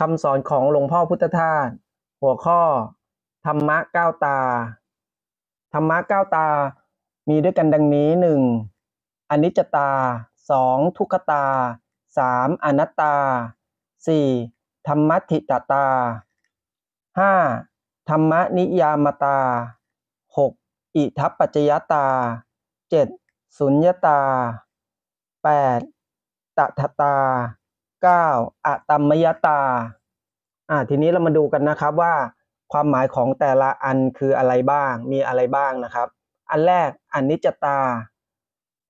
คำสอนของหลวงพ่อพุทธทาสหัวข้อ ธรรมะก้าวตา ธรรมะก้าวตา มีด้วยกันดังนี้หนึ่งอนิจจตาสองทุกขตาสามอนัตตาสี่ธรรมทิตตาห้าธรรมนิยามตาหกอิทัปปัจยตาเจ็ดสุญญตาแปดตถตา9อะตัมมยตา อ่าทีนี้เรามาดูกันนะครับว่าความหมายของแต่ละอันคืออะไรบ้าง มีอะไรบ้างนะครับ อันแรกอันนิจจตา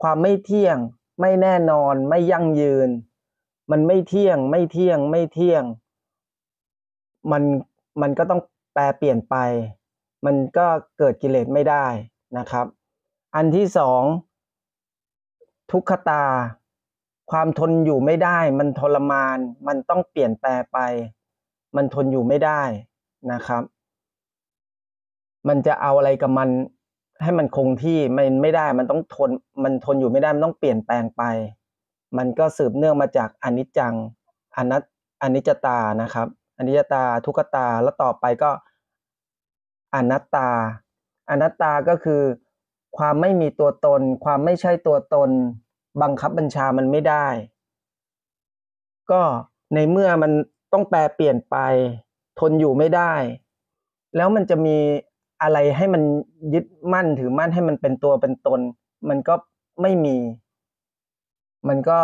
ความไม่เที่ยง ไม่แน่นอน ไม่ยั่งยืน มันไม่เที่ยง ไม่เที่ยง ไม่เที่ยง มัน มันก็ต้องแปลเปลี่ยนไป มันก็เกิดกิเลสไม่ได้นะครับ อันที่สอง ทุกขตาความทนอยู่ไม่ได้มันทรมานมันต้องเปลี่ยนแปลไป มันทนอยู่ไม่ได้นะครับ มันจะเอาอะไรกับมันให้มันคงที่มันไม่ได้มันต้องทนมันทนอยู่ไม่ได้มันต้องเปลี่ยนแปลงไป มันก็สืบเนื่องมาจากอนิจจังอนัตอนิจจตานะครับอนิจจตาทุกตาแล้วต่อไปก็ อนัตตา อนัตตาก็คือความไม่มีตัวตน ความไม่ใช่ตัวตนบังคับบัญชามันไม่ได้ ก็ในเมื่อมันต้องแปลเปลี่ยนไป ทนอยู่ไม่ได้ แล้วมันจะมีอะไรให้มันยึดมั่นถือมั่นให้มันเป็นตัวเป็นตน มันก็ไม่มี มันก็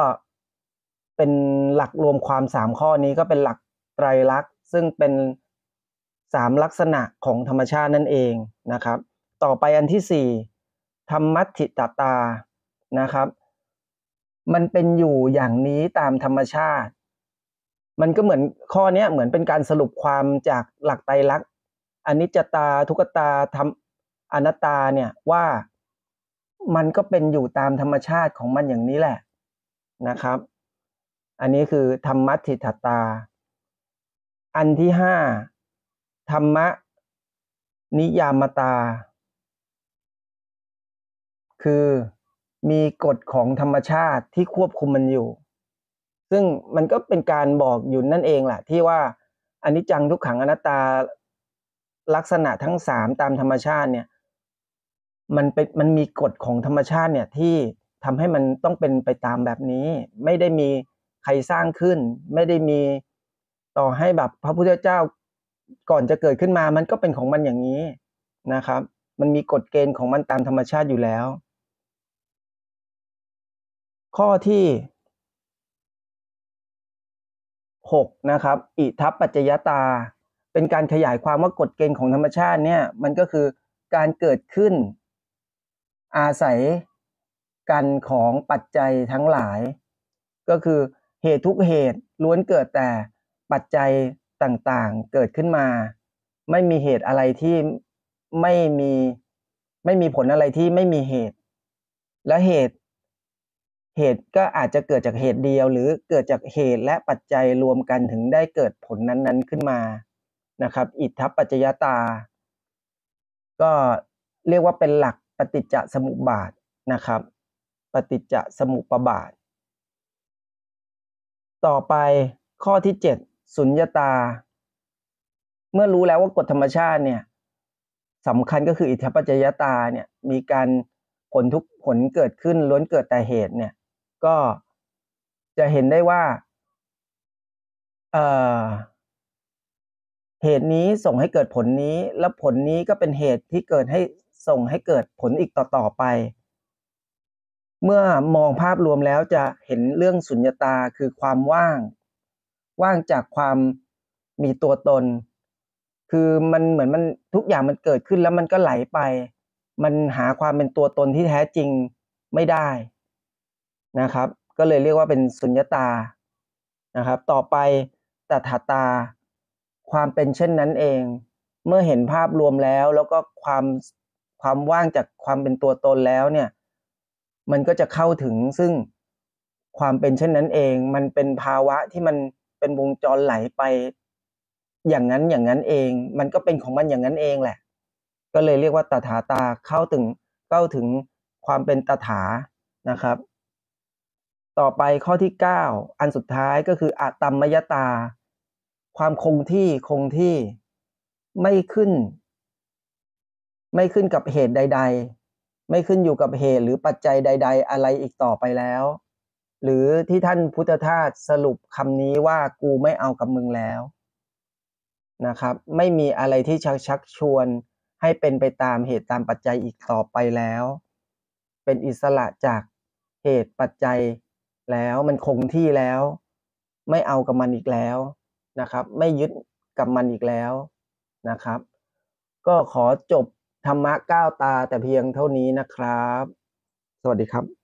เป็นหลักรวมความสามข้อนี้ก็เป็นหลักไตรลักษณ์ ซึ่งเป็นสามลักษณะของธรรมชาตินั่นเองนะครับ ต่อไปอันที่สี่ธรรมัติตตา นะครับมันเป็นอยู่อย่างนี้ตามธรรมชาติ มันก็เหมือนข้อนี้เหมือนเป็นการสรุปความจากหลักไตรลักษณ์อนิจจตาทุกตาธรรมอนัตตาเนี่ยว่ามันก็เป็นอยู่ตามธรรมชาติของมันอย่างนี้แหละนะครับ อันนี้คือ ธรรมัทิฐตา อันที่ห้าธรรมะ นิยามตา คือมีกฎของธรรมชาติที่ควบคุมมันอยู่ ซึ่งมันก็เป็นการบอกอยู่นั่นเองแหละที่ว่าอันนี้จังทุกขังอนัตตาลักษณะทั้งสามตามธรรมชาติเนี่ยมันเป็นมันมีกฎของธรรมชาติเนี่ยที่ทำให้มันต้องเป็นไปตามแบบนี้ ไม่ได้มีใครสร้างขึ้น ไม่ได้มีต่อให้แบบ พระพุทธเจ้าก่อนจะเกิดขึ้นมามันก็เป็นของมันอย่างนี้นะครับ มันมีกฎเกณฑ์ของมันตามธรรมชาติอยู่แล้วข้อที่6นะครับอิทัปปัจจยตา เป็นการขยายความว่ากฎเกณฑ์ของธรรมชาติเนี่ยมันก็คือการเกิดขึ้นอาศัยกันของปัจจัยทั้งหลาย ก็คือเหตุทุกเหตุล้วนเกิดแต่ปัจจัยต่างๆเกิดขึ้นมา ไม่มีเหตุอะไรที่ไม่มีไม่มีผลอะไรที่ไม่มีเหตุและเหตุเหตุก็อาจจะเกิดจากเหตุเดียวหรือเกิดจากเหตุและปัจจัยรวมกันถึงได้เกิดผลนั้นๆขึ้นมานะครับ อิทธปัจจยตา ก็เรียกว่าเป็นหลักปฏิจจสมุปบาทนะครับ ปฏิจจสมุปบาท ต่อไปข้อที่ 7 สุญญาตา เมื่อรู้แล้วว่ากฎธรรมชาติเนี่ยสำคัญก็คือ อิทธิปัจจยตาเนี่ยมีการผลทุกผลเกิดขึ้นล้นเกิดแต่เหตุเนี่ยก็จะเห็นได้ว่า เหตุนี้ส่งให้เกิดผลนี้ และผลนี้ก็เป็นเหตุที่เกิดให้ส่งให้เกิดผลอีกต่อๆไป เมื่อมองภาพรวมแล้วจะเห็นเรื่องสุญญตาคือความว่าง ว่างจากความมีตัวตน คือมันเหมือนมันทุกอย่างมันเกิดขึ้นแล้วมันก็ไหลไป มันหาความเป็นตัวตนที่แท้จริงไม่ได้นะครับก็เลยเรียกว่าเป็นสุญญตา นะครับ ต่อไปตถาตา ความเป็นเช่นนั้นเอง เมื่อเห็นภาพรวมแล้วแล้วก็ความความว่างจากความเป็นตัวตนแล้วเนี่ยมันก็จะเข้าถึงซึ่งความเป็นเช่นนั้นเอง มันเป็นภาวะที่มันเป็นวงจรไหลไปอย่างนั้นอย่างนั้นเอง มันก็เป็นของมันอย่างนั้นเองแหละ ก็เลยเรียกว่าตถาตาเข้าถึงเข้าถึงความเป็นตถานะครับต่อไปข้อที่ 9 อันสุดท้ายก็คืออะตมมยตา ความคงที่คงที่ไม่ขึ้น ไม่ขึ้นกับเหตุใด ๆ ไม่ขึ้นอยู่กับเหตุหรือปัจจัยใด ๆ อะไรอีกต่อไปแล้ว หรือที่ท่านพุทธทาสสรุปคำนี้ว่ากูไม่เอากับมึงแล้วนะครับ ไม่มีอะไรที่ชักชักชวนให้เป็นไปตามเหตุตามปัจจัยอีกต่อไปแล้ว เป็นอิสระจากเหตุปัจจัยแล้วมันคงที่แล้ว ไม่เอากับมันอีกแล้วนะครับ ไม่ยึดกับมันอีกแล้วนะครับ ก็ขอจบธรรมะก้าวตาแต่เพียงเท่านี้นะครับ สวัสดีครับ